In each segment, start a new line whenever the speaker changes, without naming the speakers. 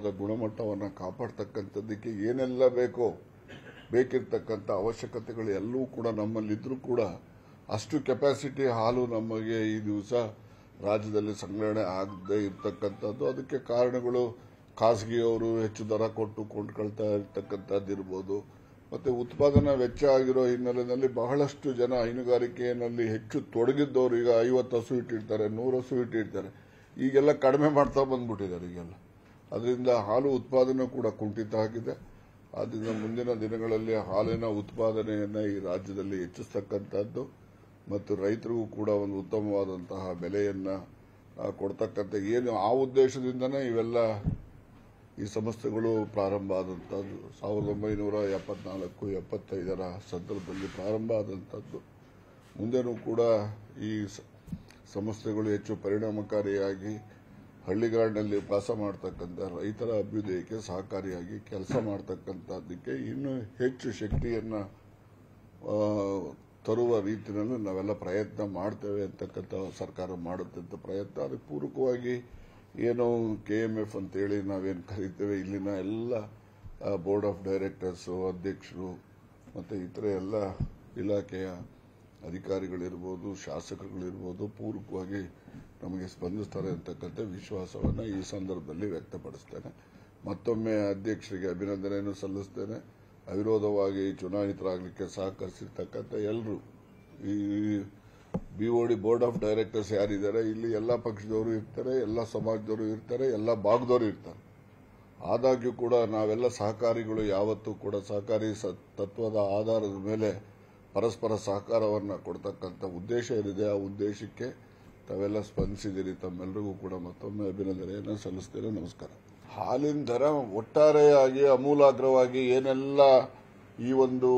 ಉತ್ತಮವಾದ ಗುಣಮಟ್ಟವನ್ನು ಕಾಪಾಡ್ತಕ್ಕಂಥದ್ದಕ್ಕೆ ಏನೆಲ್ಲ ಬೇಕೋ ಬೇಕಿರ್ತಕ್ಕಂಥ ಅವಶ್ಯಕತೆಗಳು ಎಲ್ಲವೂ ಕೂಡ ನಮ್ಮಲ್ಲಿದ್ದರೂ ಕೂಡ ಅಷ್ಟು ಕೆಪಾಸಿಟಿ ಹಾಲು ನಮಗೆ ಈ ದಿವಸ ರಾಜ್ಯದಲ್ಲಿ ಸಂಗ್ರಹಣೆ ಆಗದೇ ಇರತಕ್ಕಂಥದ್ದು ಅದಕ್ಕೆ ಕಾರಣಗಳು ಖಾಸಗಿಯವರು ಹೆಚ್ಚು ದರ ಕೊಟ್ಟು ಕೊಂಡ್ಕೊಳ್ತಾ ಇರ್ಬೋದು ಮತ್ತು ಉತ್ಪಾದನಾ ವೆಚ್ಚ ಆಗಿರೋ ಹಿನ್ನೆಲೆಯಲ್ಲಿ ಬಹಳಷ್ಟು ಜನ ಹೈನುಗಾರಿಕೆಯಲ್ಲಿ ಹೆಚ್ಚು ತೊಡಗಿದ್ದವರು ಈಗ ಐವತ್ತು ಹಸು ಇಟ್ಟಿರ್ತಾರೆ ನೂರು ಹಸು ಇಟ್ಟಿರ್ತಾರೆ ಈಗೆಲ್ಲ ಕಡಿಮೆ ಮಾಡ್ತಾ ಬಂದ್ಬಿಟ್ಟಿದ್ದಾರೆ ಈಗೆಲ್ಲ ಅದರಿಂದ ಹಾಲು ಉತ್ಪಾದನೆ ಕೂಡ ಕುಂಠಿತ ಆಗಿದೆ ಆದ್ದರಿಂದ ಮುಂದಿನ ದಿನಗಳಲ್ಲಿ ಹಾಲಿನ ಉತ್ಪಾದನೆಯನ್ನು ಈ ರಾಜ್ಯದಲ್ಲಿ ಹೆಚ್ಚಿಸ್ತಕ್ಕಂಥದ್ದು ಮತ್ತು ರೈತರಿಗೂ ಕೂಡ ಒಂದು ಉತ್ತಮವಾದಂತಹ ಬೆಲೆಯನ್ನು ಕೊಡ್ತಕ್ಕಂಥ ಏನು ಆ ಉದ್ದೇಶದಿಂದನೇ ಇವೆಲ್ಲ ಈ ಸಂಸ್ಥೆಗಳು ಪ್ರಾರಂಭ ಆದಂಥದ್ದು ಸಾವಿರದ ಒಂಬೈನೂರ ಎಪ್ಪತ್ನಾಲ್ಕು ಎಪ್ಪತ್ತೈದರ ಸಂದರ್ಭದಲ್ಲಿ ಪ್ರಾರಂಭ ಆದಂಥದ್ದು ಮುಂದೆನೂ ಕೂಡ ಈ ಸಂಸ್ಥೆಗಳು ಹೆಚ್ಚು ಪರಿಣಾಮಕಾರಿಯಾಗಿ ಹಳ್ಳಿಗಾಡಿನಲ್ಲಿ ವಾಸ ಮಾಡ್ತಕ್ಕಂಥ ರೈತರ ಅಭ್ಯುದಯಕ್ಕೆ ಸಹಕಾರಿಯಾಗಿ ಕೆಲಸ ಮಾಡ್ತಕ್ಕಂಥದ್ದಕ್ಕೆ ಇನ್ನೂ ಹೆಚ್ಚು ಶಕ್ತಿಯನ್ನು ತರುವ ರೀತಿಯಲ್ಲಿ ನಾವೆಲ್ಲ ಪ್ರಯತ್ನ ಮಾಡ್ತೇವೆ ಅಂತಕ್ಕಂಥ ಸರ್ಕಾರ ಮಾಡುತ್ತಂಥ ಪ್ರಯತ್ನ ಅದಕ್ಕೆ ಪೂರಕವಾಗಿ ಏನು ಕೆ ಎಮ್ ಎಫ್ ಅಂತೇಳಿ ನಾವೇನು ಕರಿತೇವೆ ಇಲ್ಲಿನ ಎಲ್ಲ ಬೋರ್ಡ್ ಆಫ್ ಡೈರೆಕ್ಟರ್ಸು ಅಧ್ಯಕ್ಷರು ಮತ್ತು ಇತರೆ ಎಲ್ಲ ಇಲಾಖೆಯ ಅಧಿಕಾರಿಗಳಿರ್ಬೋದು ಶಾಸಕರುಗಳಿರ್ಬೋದು ಪೂರಕವಾಗಿ ನಮಗೆ ಸ್ಪಂದಿಸ್ತಾರೆ ಅಂತಕ್ಕಂಥ ವಿಶ್ವಾಸವನ್ನು ಈ ಸಂದರ್ಭದಲ್ಲಿ ವ್ಯಕ್ತಪಡಿಸ್ತೇನೆ ಮತ್ತೊಮ್ಮೆ ಅಧ್ಯಕ್ಷರಿಗೆ ಅಭಿನಂದನೆಯನ್ನು ಸಲ್ಲಿಸ್ತೇನೆ ಅವಿರೋಧವಾಗಿ ಚುನಾಯಿತರಾಗಲಿಕ್ಕೆ ಸಹಕರಿಸಿರ್ತಕ್ಕಂಥ ಎಲ್ಲರೂ ಈ ಬಿಒಡಿ ಬೋರ್ಡ್ ಆಫ್ ಡೈರೆಕ್ಟರ್ಸ್ ಯಾರಿದ್ದಾರೆ ಇಲ್ಲಿ ಎಲ್ಲ ಪಕ್ಷದವರು ಇರ್ತಾರೆ ಎಲ್ಲ ಸಮಾಜದವರು ಇರ್ತಾರೆ ಎಲ್ಲ ಭಾಗದವರು ಇರ್ತಾರೆ ಆದಾಗ್ಯೂ ಕೂಡ ನಾವೆಲ್ಲ ಸಹಕಾರಿಗಳು ಯಾವತ್ತೂ ಕೂಡ ಸಹಕಾರಿ ತತ್ವದ ಆಧಾರದ ಮೇಲೆ ಪರಸ್ಪರ ಸಹಕಾರವನ್ನು ಕೊಡ್ತಕ್ಕಂಥ ಉದ್ದೇಶ ಏನಿದೆ ಆ ಉದ್ದೇಶಕ್ಕೆ ತಾವೆಲ್ಲ ಸ್ಪಂದಿಸಿದ್ದೀರಿ ತಮ್ಮೆಲ್ಲರಿಗೂ ಕೂಡ ಮತ್ತೊಮ್ಮೆ ಅಭಿನಂದನೆಯನ್ನು ಸಲ್ಲಿಸ್ತೇನೆ ನಮಸ್ಕಾರ ಹಾಲಿನ ದರ ಒಟ್ಟಾರೆಯಾಗಿ ಅಮೂಲಾಗ್ರವಾಗಿ ಏನೆಲ್ಲ ಈ ಒಂದು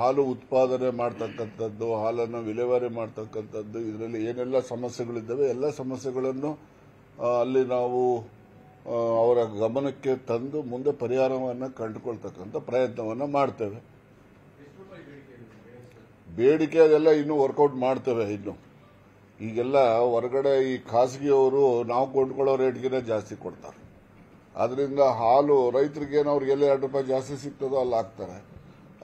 ಹಾಲು ಉತ್ಪಾದನೆ ಮಾಡ್ತಕ್ಕಂಥದ್ದು ಹಾಲನ್ನು ವಿಲೇವಾರಿ ಮಾಡ್ತಕ್ಕಂಥದ್ದು ಇದರಲ್ಲಿ ಏನೆಲ್ಲ ಸಮಸ್ಯೆಗಳಿದ್ದಾವೆ ಎಲ್ಲ ಸಮಸ್ಯೆಗಳನ್ನು ಅಲ್ಲಿ ನಾವು ಅವರ ಗಮನಕ್ಕೆ ತಂದು ಮುಂದೆ ಪರಿಹಾರವನ್ನು ಕಂಡುಕೊಳ್ತಕ್ಕಂಥ ಪ್ರಯತ್ನವನ್ನು ಮಾಡ್ತೇವೆ ಬೇಡಿಕೆ ಅದೆಲ್ಲ ಇನ್ನೂ ವರ್ಕೌಟ್ ಮಾಡ್ತೇವೆ ಇನ್ನು ಈಗೆಲ್ಲ ಹೊರಗಡೆ ಈ ಖಾಸಗಿಯವರು ನಾವು ಕೊಂಡ್ಕೊಳ್ಳೋ ರೇಟ್ಗೆ ಜಾಸ್ತಿ ಕೊಡ್ತಾರೆ ಅದರಿಂದ ಹಾಲು ರೈತರಿಗೆ ಅವ್ರಿಗೆ ಎಲ್ಲ ಎರಡು ರೂಪಾಯಿ ಜಾಸ್ತಿ ಸಿಗ್ತದೋ ಅಲ್ಲಿ ಹಾಕ್ತಾರೆ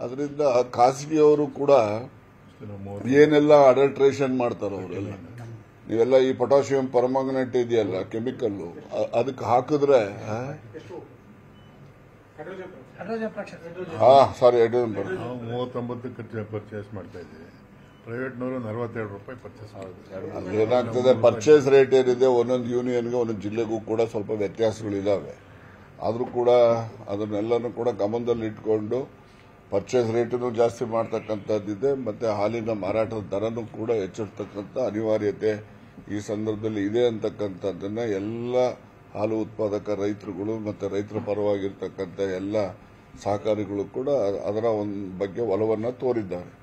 ಅದರಿಂದ ಖಾಸಗಿಯವರು ಕೂಡ ಏನೆಲ್ಲ ಅಡಲ್ಟ್ರೇಷನ್ ಮಾಡ್ತಾರೆ ಅವರೆಲ್ಲ ನೀವೆಲ್ಲ ಈ ಪೊಟ್ಯಾಷಿಯಂ ಪರ್ಮಾಂಗನೇಟ್ ಇದೆಯಲ್ಲ ಕೆಮಿಕಲ್ಲು ಅದಕ್ಕೆ ಹಾಕಿದ್ರೆ ಹಾಂ ಸಾರಿ ಹೈಡ್ರೋಜನ್ ಮೂವತ್ತೊಂಬತ್ತು ಪರ್ಚೇಸ್ ಮಾಡ್ತಾ ಇದ್ದೀವಿ ರೂಪಾಯಿ ಪರ್ಚೇಸ್ ಪರ್ಚೇಸ್ ರೇಟ್ ಏನಿದೆ ಒಂದೊಂದು ಯೂನಿಯನ್ಗೆ ಒಂದೊಂದು ಜಿಲ್ಲೆಗೂ ಕೂಡ ಸ್ವಲ್ಪ ವ್ಯತ್ಯಾಸಗಳಿದಾವೆ ಆದರೂ ಕೂಡ ಅದನ್ನೆಲ್ಲನೂ ಕೂಡ ಗಮನದಲ್ಲಿ ಇಟ್ಕೊಂಡು ಪರ್ಚೇಸ್ ರೇಟನ್ನು ಜಾಸ್ತಿ ಮಾಡ್ತಕ್ಕಂಥದ್ದಿದೆ ಮತ್ತೆ ಹಾಲಿನ ಮಾರಾಟದ ದರನೂ ಕೂಡ ಹೆಚ್ಚಿರ್ತಕ್ಕಂಥ ಅನಿವಾರ್ಯತೆ ಈ ಸಂದರ್ಭದಲ್ಲಿ ಇದೆ ಅಂತಕ್ಕಂಥದ್ದನ್ನ ಎಲ್ಲ ಹಾಲು ಉತ್ಪಾದಕ ರೈತರುಗಳು ಮತ್ತು ರೈತರ ಪರವಾಗಿರ್ತಕ್ಕಂಥ ಎಲ್ಲ ಸಹಕಾರಿಗಳು ಕೂಡ ಅದರ ಒಂದು ಬಗ್ಗೆ ಒಲವನ್ನು ತೋರಿದ್ದಾರೆ